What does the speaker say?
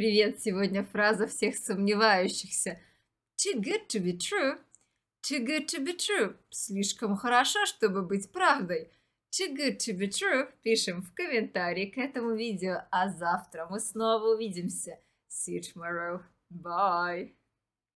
Привет, сегодня фраза всех сомневающихся. Too good to be true. Too good to be true. Слишком хорошо, чтобы быть правдой. Too good to be true. Пишем в комментарии к этому видео. А завтра мы снова увидимся. See you tomorrow. Bye.